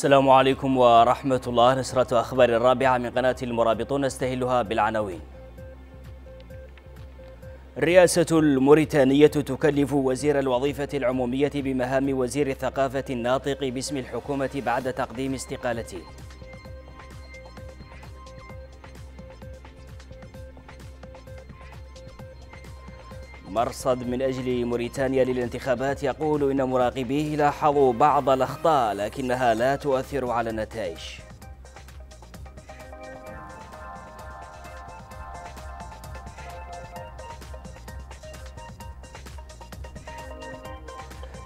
السلام عليكم ورحمة الله نشرة أخبار الرابعة من قناة المرابطون نستهلها بالعناوين رئاسة الموريتانية تكلف وزير الوظيفة العمومية بمهام وزير الثقافة الناطق باسم الحكومة بعد تقديم استقالته مرصد من أجل موريتانيا للانتخابات يقول إن مراقبيه لاحظوا بعض الأخطاء لكنها لا تؤثر على النتائج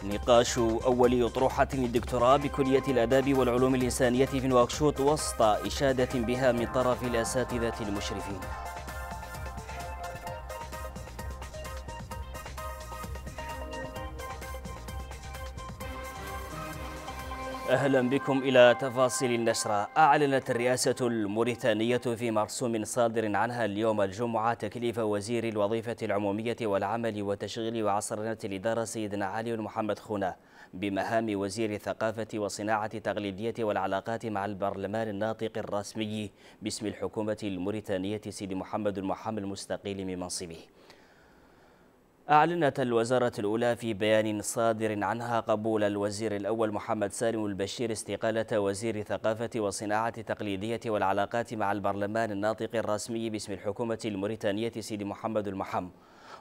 نقاش أول أطروحة للدكتوراه بكلية الآداب والعلوم الإنسانية في نواكشوط وسط إشادة بها من طرف الأساتذة المشرفين أهلا بكم إلى تفاصيل النشرة أعلنت الرئاسة الموريتانية في مرسوم صادر عنها اليوم الجمعة تكليف وزير الوظيفة العمومية والعمل والتشغيل وعصرنة الإدارة سيدنا علي محمد خونة بمهام وزير الثقافة وصناعة التقليدية والعلاقات مع البرلمان الناطق الرسمي باسم الحكومة الموريتانية سيدي محمد المحام المستقيل من منصبه أعلنت الوزارة الأولى في بيان صادر عنها قبول الوزير الأول محمد سالم البشير استقالة وزير الثقافة والصناعة التقليدية والعلاقات مع البرلمان الناطق الرسمي باسم الحكومة الموريتانية سيدي محمد المحم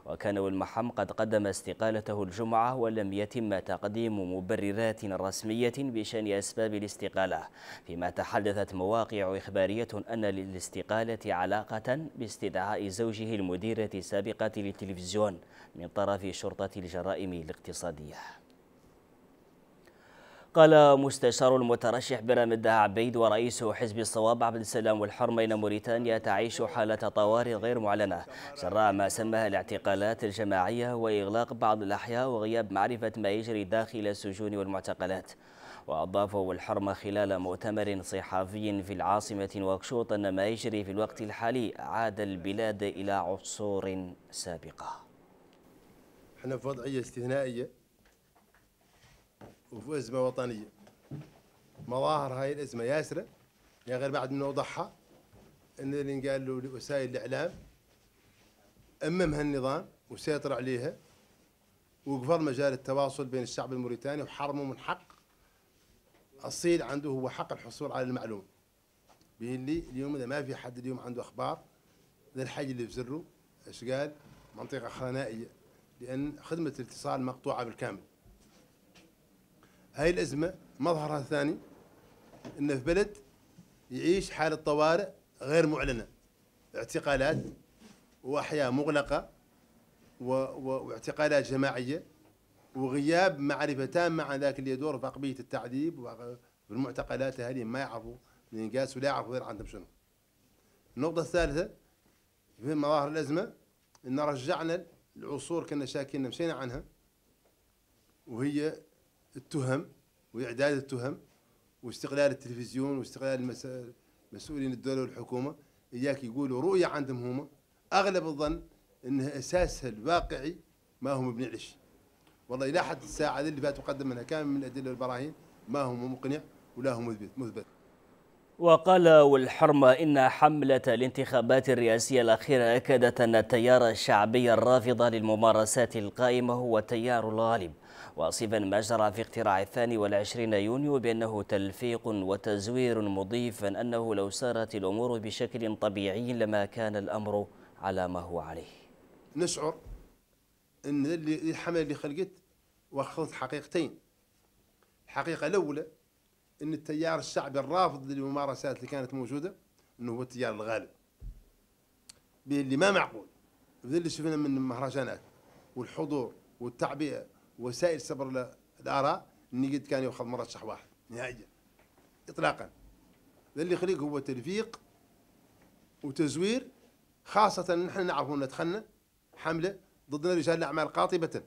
وكان والمحم قد قدم استقالته الجمعة ولم يتم تقديم مبررات رسمية بشأن أسباب الاستقالة فيما تحدثت مواقع إخبارية أن للاستقالة علاقة باستدعاء زوجه المديرة السابقة للتلفزيون من طرف شرطة الجرائم الاقتصادية قال مستشار المترشح برام عبيد ورئيس حزب الصواب عبد السلام والحرمين موريتانيا تعيش حالة طوارئ غير معلنة جراء ما سماها الاعتقالات الجماعية وإغلاق بعض الأحياء وغياب معرفة ما يجري داخل السجون والمعتقلات وأضافه الحرمة خلال مؤتمر صحفي في العاصمة وكشوط أن ما يجري في الوقت الحالي عاد البلاد إلى عصور سابقة احنا في وضعية استثنائية وفي أزمة وطنية مظاهر هاي الأزمة ياسرة يا غير بعد من أوضحها أن اللي قال له الإعلام أمم هالنظام وسيطر عليها وقفل مجال التواصل بين الشعب الموريتاني وحرمه من حق أصيل عنده هو حق الحصول على المعلومة باللي اليوم إذا ما في حد اليوم عنده أخبار ذا الحاج اللي في زره ايش قال منطقة خنائية لأن خدمة الاتصال مقطوعة بالكامل هاي الأزمة مظهرها الثاني أن في بلد يعيش حالة طوارئ غير معلنة اعتقالات وأحياء مغلقة و... و... واعتقالات جماعية وغياب معرفة تامة عن ذاك اللي يدور في عقبية التعذيب وفي المعتقلات أهالي ما يعرفوا الإنجاز ولا يعرفوا غير عندهم شنو النقطة الثالثة في مظاهر الأزمة أن رجعنا العصور كنا شاكين مشينا عنها وهي التهم واعداد التهم واستغلال التلفزيون واستغلال مسؤولين الدوله والحكومه اياك يقولوا رؤيه عندهم هم اغلب الظن ان اساسها الواقعي ما هو مبني على شيء والله الى حد الساعه اللي فات وقدم منها كامل من الادله والبراهين ما هو مقنع ولا هو مثبت مثبت وقال والحرمة إن حملة الانتخابات الرئاسية الأخيرة أكدت أن التيار الشعبي الرافض للممارسات القائمة هو تيار الغالب واصفا ما جرى في اقتراع الثاني والعشرين يونيو بأنه تلفيق وتزوير مضيفا أنه لو سارت الأمور بشكل طبيعي لما كان الأمر على ما هو عليه نشعر أن الحملة اللي خلقت واخذت حقيقتين الحقيقة الأولى أن التيار الشعبي الرافض للممارسات اللي كانت موجودة أنه هو التيار الغالب اللي ما معقول اللي شفنا من مهرجانات والحضور والتعبئة وسائل صبر الاراء نجد كان يؤخذ مرشح واحد نهائيا اطلاقا اللي يخليك هو تلفيق وتزوير خاصة نحن نعرف أن دخلنا حملة ضدنا رجال الأعمال قاطبة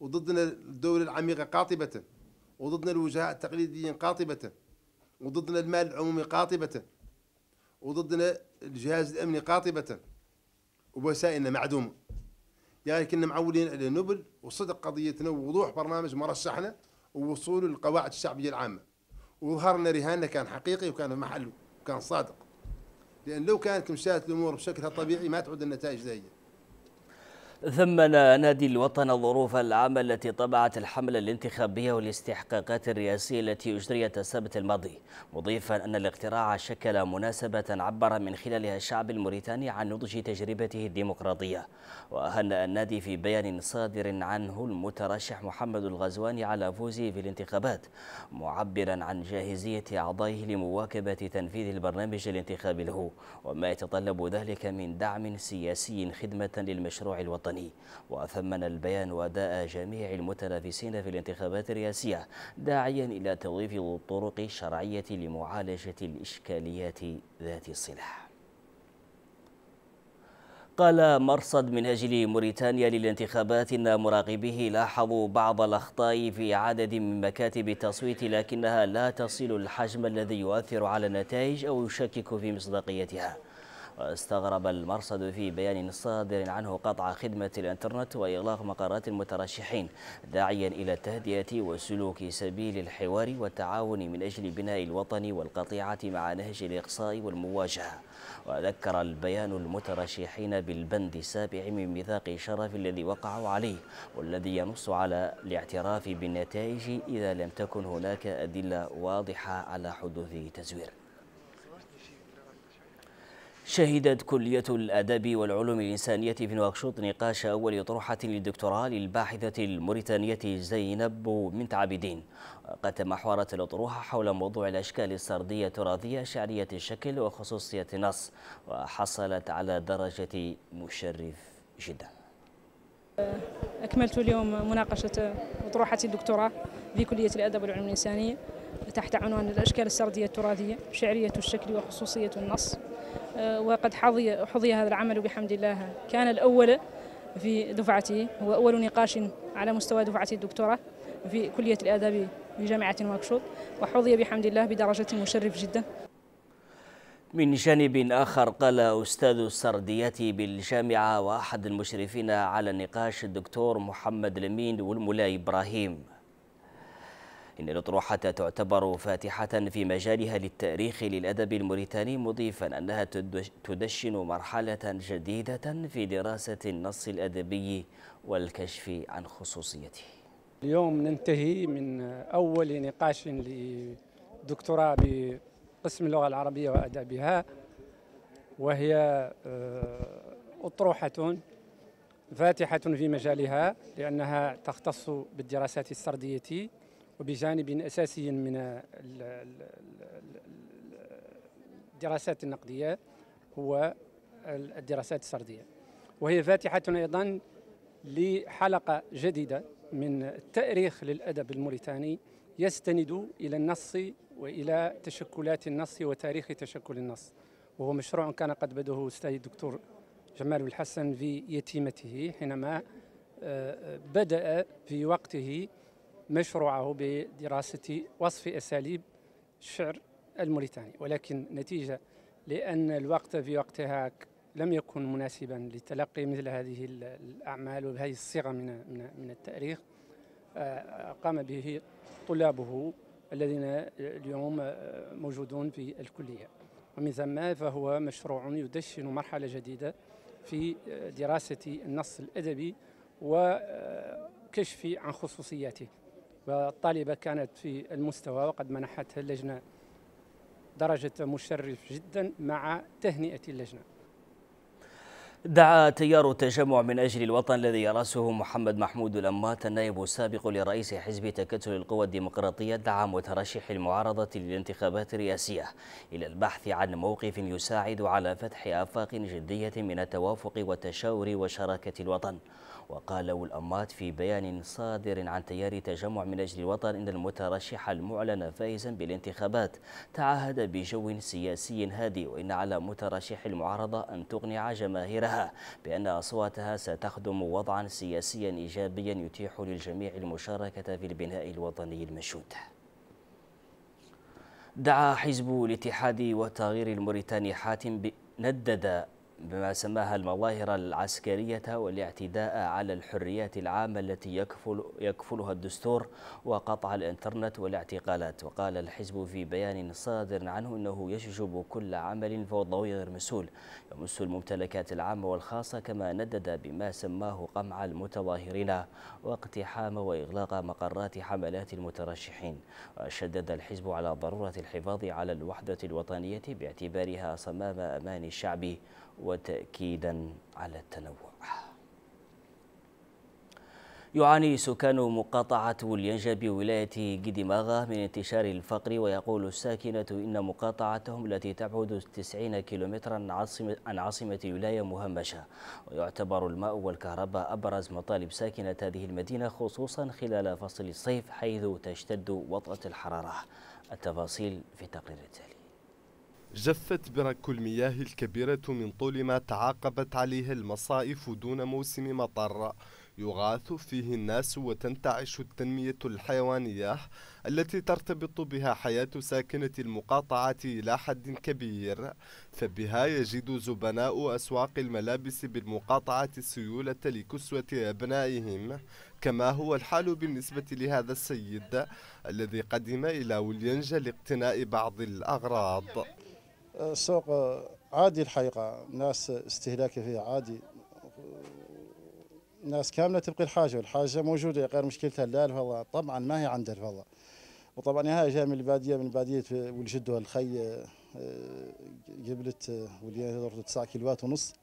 وضدنا الدولة العميقة قاطبة وضدنا الوجهاء التقليديين قاطبة وضدنا المال العمومي قاطبة وضدنا الجهاز الأمني قاطبة ووسائلنا معدومة يعني كنا معولين على نبل وصدق قضيتنا ووضوح برنامج مرشحنا ووصول القواعد الشعبيه العامه وظهرنا رهاننا كان حقيقي وكان في محله وكان صادق لان لو كانت مشات الامور بشكلها الطبيعي ما تعود النتائج زيه ثمن نادي الوطن ظروف العام التي طبعت الحملة الانتخابية والاستحقاقات الرئاسية التي أجريت السبت الماضي مضيفا أن الاقتراع شكل مناسبة عبر من خلالها الشعب الموريتاني عن نضج تجربته الديمقراطية وأهنأ النادي في بيان صادر عنه المترشح محمد الغزواني على فوزه في الانتخابات معبرا عن جاهزية أعضائه لمواكبة تنفيذ البرنامج الانتخابي له وما يتطلب ذلك من دعم سياسي خدمة للمشروع الوطني الوطني وثمن البيان أداء جميع المتنافسين في الانتخابات الرئاسية داعيا إلى توظيف الطرق الشرعية لمعالجة الإشكاليات ذات الصلة قال مرصد من أجل موريتانيا للانتخابات ان مراقبيه لاحظوا بعض الاخطاء في عدد من مكاتب التصويت لكنها لا تصل الحجم الذي يؤثر على النتائج او يشكك في مصداقيتها واستغرب المرصد في بيان صادر عنه قطع خدمة الانترنت وإغلاق مقرات المترشحين داعيا إلى التهدئة وسلوك سبيل الحوار والتعاون من أجل بناء الوطن والقطيعة مع نهج الإقصاء والمواجهة وذكر البيان المترشحين بالبند السابع من ميثاق الشرف الذي وقعوا عليه والذي ينص على الاعتراف بالنتائج إذا لم تكن هناك أدلة واضحة على حدوث تزوير شهدت كلية الأدب والعلوم الإنسانية في نواكشوط نقاش أول أطروحة للدكتوراه للباحثة الموريتانية زينب بنت عابدين قد تمحورت الأطروحة حول موضوع الأشكال السردية التراثية شعرية الشكل وخصوصية النص وحصلت على درجة مشرف جدا أكملت اليوم مناقشة أطروحة الدكتوراه في كلية الأدب والعلوم الإنسانية تحت عنوان الأشكال السردية التراثية شعرية الشكل وخصوصية النص وقد حظي, حظي هذا العمل بحمد الله كان الأول في دفعتي هو أول نقاش على مستوى دفعة الدكتوراه في كلية الآداب بجامعة نواكشوط وحظي بحمد الله بدرجة مشرف جدا من جانب آخر قال أستاذ السرديات بالجامعة وأحد المشرفين على النقاش الدكتور محمد لمين والملا إبراهيم إن الأطروحة تعتبر فاتحة في مجالها للتاريخ للأدب الموريتاني مضيفا أنها تدشن مرحلة جديدة في دراسة النص الأدبي والكشف عن خصوصيته اليوم ننتهي من أول نقاش لدكتوراه بقسم اللغة العربية وأدابها وهي آه، أطروحة فاتحة في مجالها لأنها تختص بالدراسات السردية وبجانب أساسي من الدراسات النقدية هو الدراسات السردية وهي فاتحة أيضا لحلقة جديدة من التأريخ للأدب الموريتاني يستند إلى النص وإلى تشكلات النص وتاريخ تشكل النص وهو مشروع كان قد بدأه أستاذ الدكتور جمال الحسن في يتيمته حينما آه، بدأ في وقته مشروعه بدراسة وصف أساليب الشعر الموريتاني ولكن نتيجة لأن الوقت في وقتها لم يكن مناسبا لتلقي مثل هذه الأعمال وبهذه الصيغة من من التاريخ آه، آه، قام به طلابه الذين اليوم آه، موجودون في الكلية ومن ثم فهو مشروع يدشن مرحلة جديدة في دراسة النص الأدبي وكشف عن خصوصياته والطالبة كانت في المستوى وقد منحتها اللجنة درجة مشرف جدا مع تهنئة اللجنة دعا تيار التجمع من أجل الوطن الذي يرأسه محمد محمود الأمات النائب السابق لرئيس حزب تكتل القوى الديمقراطية دعا مترشح المعارضة للانتخابات الرئاسية إلى البحث عن موقف يساعد على فتح آفاق جدية من التوافق والتشاور وشراكة الوطن وقال الأمات في بيان صادر عن تيار تجمع من أجل الوطن أن المترشح المعلن فائزا بالانتخابات تعهد بجو سياسي هادي وإن على مترشح المعارضة أن تقنع جماهيرها بأن أصواتها ستخدم وضعا سياسيا إيجابيا يتيح للجميع المشاركة في البناء الوطني المشروط دعا حزب الاتحاد والتغيير الموريتاني حاتم ب... ندد بما سماها المظاهر العسكرية والاعتداء على الحريات العامة التي يكفل يكفلها الدستور وقطع الانترنت والاعتقالات وقال الحزب في بيان صادر عنه أنه يشجب كل عمل فوضوي غير مسؤول يمس الممتلكات العامة والخاصة كما ندد بما سماه قمع المتظاهرين واقتحام وإغلاق مقرات حملات المترشحين وشدد الحزب على ضرورة الحفاظ على الوحدة الوطنية باعتبارها صمام أمان الشعب وتأكيدا على التنوع يعاني سكان مقاطعة ولينجب بولاية قدماغة من انتشار الفقر ويقول الساكنة إن مقاطعتهم التي تبعد 90 كيلومترا عن عاصمة الولاية مهمشة ويعتبر الماء والكهرباء أبرز مطالب ساكنة هذه المدينة خصوصا خلال فصل الصيف حيث تشتد وطأة الحرارة التفاصيل في التقرير التالي جفت برك المياه الكبيرة من طول ما تعاقبت عليه المصائف دون موسم مطر يغاث فيه الناس وتنتعش التنمية الحيوانية التي ترتبط بها حياة ساكنة المقاطعة إلى حد كبير فبها يجد زبناء أسواق الملابس بالمقاطعة السيولة لكسوة أبنائهم كما هو الحال بالنسبة لهذا السيد الذي قدم إلى وليانجا لاقتناء بعض الأغراض السوق عادي الحقيقه ناس استهلاكه فيه عادي ناس كامله تبقي الحاجه والحاجه موجوده غير مشكلتها لا الفضاء طبعا ما هي عند الفضاء وطبعا هاي جايه من الباديه من الباديه والجد والخي آه، قبلت آه، وليا 9 كيلوات ونص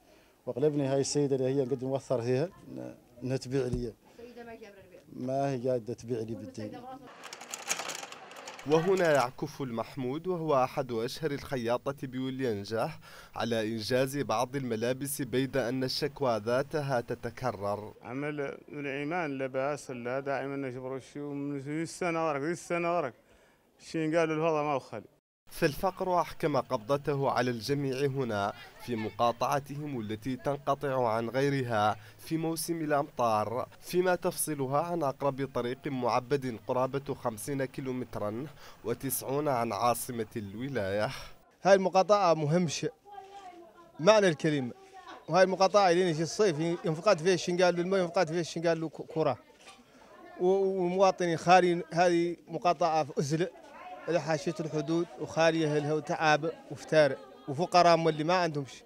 واغلبني هاي السيده اللي هي قد موثر فيها انها تبيع لي ما هي قادره تبيع لي بالدين وهنا يعكف المحمود وهو أحد أشهر الخياطة بولينجه على إنجاز بعض الملابس بيد أن الشكوى ذاتها تتكرر عمل من العمان لباس لا دائما نجبر الشيء من السنة ورق السنة ورق شين قالوا الوضع ما أخلي فالفقر أحكم قبضته على الجميع هنا في مقاطعتهم التي تنقطع عن غيرها في موسم الأمطار فيما تفصلها عن أقرب طريق معبد قرابة 50 كيلومترا وتسعون عن عاصمة الولاية هاي المقاطعة مهمشة معنى الكلمة وهاي المقاطعة اللي في الصيف ينفقد فيها الشنقال للماء ينفقد فيها الشنقال كرة ومواطنين خالي هذه مقاطعة في أزلق اللي حاشية الحدود وخالية لها وتعاب وفتار وفقراء واللي ما عندهمش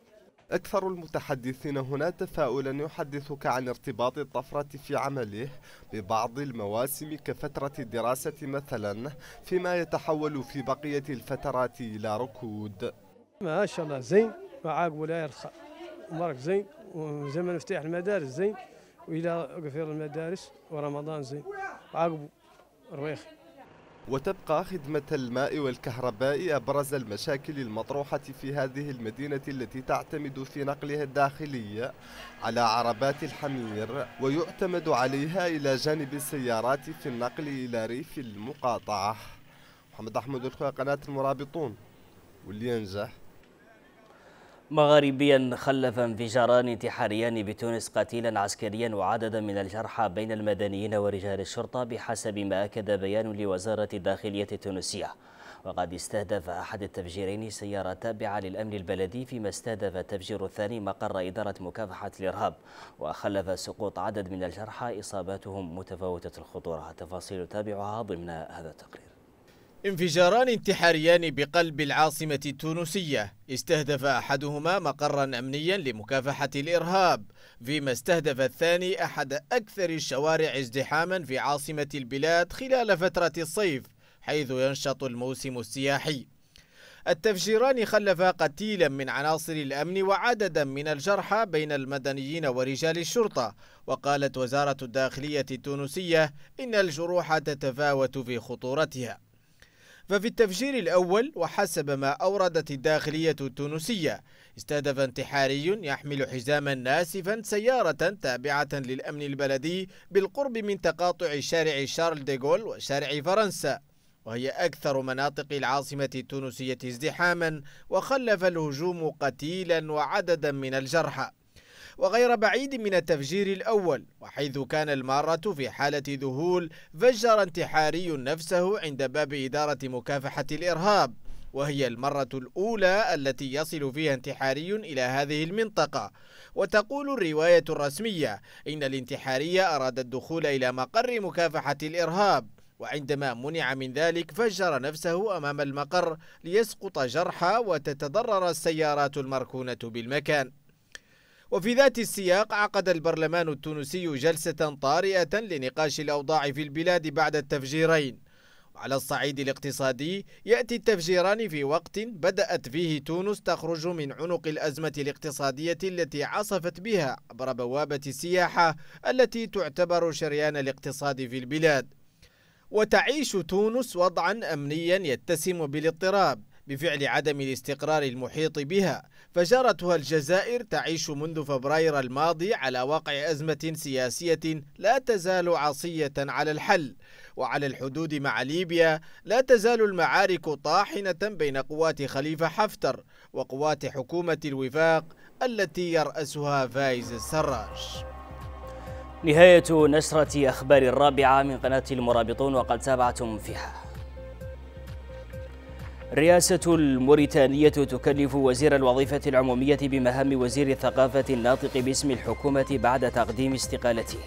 أكثر المتحدثين هنا تفاؤلا يحدثك عن ارتباط الطفرة في عمله ببعض المواسم كفترة الدراسة مثلا فيما يتحول في بقية الفترات إلى ركود ما شاء الله زين معاك ولا يرخى مبارك زين وزمن افتتاح المدارس زين وإلى قفير المدارس ورمضان زين عقبوا رويخي وتبقى خدمة الماء والكهرباء أبرز المشاكل المطروحة في هذه المدينة التي تعتمد في نقلها الداخلي على عربات الحمير ويعتمد عليها إلى جانب السيارات في النقل إلى ريف المقاطعة محمد أحمد الخوي قناة المرابطون واللي ينجح مغاربيا خلف انفجاران انتحاريان بتونس قتيلا عسكريا وعددا من الجرحى بين المدنيين ورجال الشرطة بحسب ما أكد بيان لوزارة الداخلية التونسية وقد استهدف أحد التفجيرين سيارة تابعة للأمن البلدي فيما استهدف التفجير الثاني مقر إدارة مكافحة الإرهاب وخلف سقوط عدد من الجرحى إصاباتهم متفاوتة الخطورة تفاصيل تابعها ضمن هذا التقرير انفجاران انتحاريان بقلب العاصمة التونسية استهدف أحدهما مقرا أمنيا لمكافحة الإرهاب فيما استهدف الثاني أحد أكثر الشوارع ازدحاما في عاصمة البلاد خلال فترة الصيف حيث ينشط الموسم السياحي التفجيران خلفا قتيلا من عناصر الأمن وعددا من الجرحى بين المدنيين ورجال الشرطة وقالت وزارة الداخلية التونسية إن الجروح تتفاوت في خطورتها ففي التفجير الأول وحسب ما أوردت الداخلية التونسية استهدف انتحاري يحمل حزاما ناسفا سيارة تابعة للأمن البلدي بالقرب من تقاطع شارع شارل ديغول وشارع فرنسا وهي أكثر مناطق العاصمة التونسية ازدحاما وخلف الهجوم قتيلا وعددا من الجرحى وغير بعيد من التفجير الأول وحيث كان المارة في حالة ذهول فجر انتحاري نفسه عند باب إدارة مكافحة الإرهاب وهي المرة الأولى التي يصل فيها انتحاري إلى هذه المنطقة وتقول الرواية الرسمية إن الانتحاري أراد الدخول إلى مقر مكافحة الإرهاب وعندما منع من ذلك فجر نفسه أمام المقر ليسقط جرحى وتتضرر السيارات المركونة بالمكان وفي ذات السياق عقد البرلمان التونسي جلسة طارئة لنقاش الأوضاع في البلاد بعد التفجيرين وعلى الصعيد الاقتصادي يأتي التفجيران في وقت بدأت فيه تونس تخرج من عنق الأزمة الاقتصادية التي عصفت بها عبر بوابة السياحة التي تعتبر شريان الاقتصاد في البلاد وتعيش تونس وضعا أمنيا يتسم بالاضطراب بفعل عدم الاستقرار المحيط بها فجارتها الجزائر تعيش منذ فبراير الماضي على وقع أزمة سياسية لا تزال عصية على الحل وعلى الحدود مع ليبيا لا تزال المعارك طاحنة بين قوات خليفة حفتر وقوات حكومة الوفاق التي يرأسها فايز السراج نهاية نشرة أخبار الرابعة من قناة المرابطون وقد تابعتم فيها رئاسة الموريتانية تكلف وزير الوظيفة العمومية بمهام وزير الثقافة الناطق باسم الحكومة بعد تقديم استقالته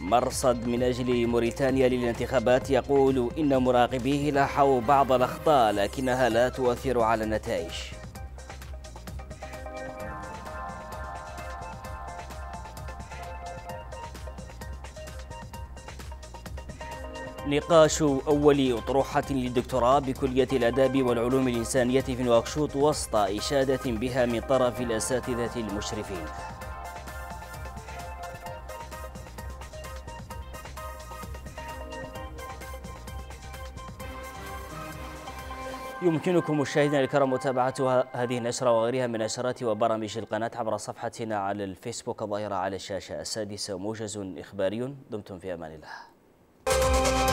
مرصد من أجل موريتانيا للانتخابات يقول إن مراقبيه لاحظوا بعض الأخطاء لكنها لا تؤثر على النتائج نقاش أول أطروحة للدكتوراه بكلية الآداب والعلوم الإنسانية في نواكشوط وسط إشادة بها من طرف الأساتذة المشرفين يمكنكم مشاهدينا الكرام متابعة هذه النشرة وغيرها من نشرات وبرامج القناة عبر صفحتنا على الفيسبوك الظاهرة على الشاشة السادسة موجز إخباري دمتم في أمان الله